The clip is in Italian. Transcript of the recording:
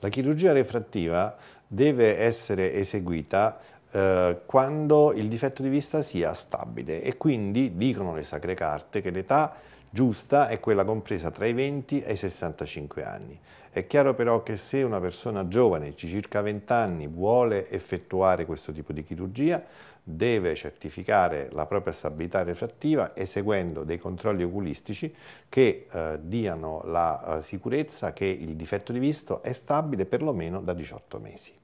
La chirurgia refrattiva deve essere eseguita eh, quando il difetto di vista sia stabile e quindi dicono le sacre carte che l'età giusta è quella compresa tra i 20 e i 65 anni. È chiaro però che se una persona giovane, di circa 20 anni, vuole effettuare questo tipo di chirurgia, deve certificare la propria stabilità refrattiva eseguendo dei controlli oculistici che eh, diano la eh, sicurezza che il difetto di visto è stabile perlomeno da 18 mesi.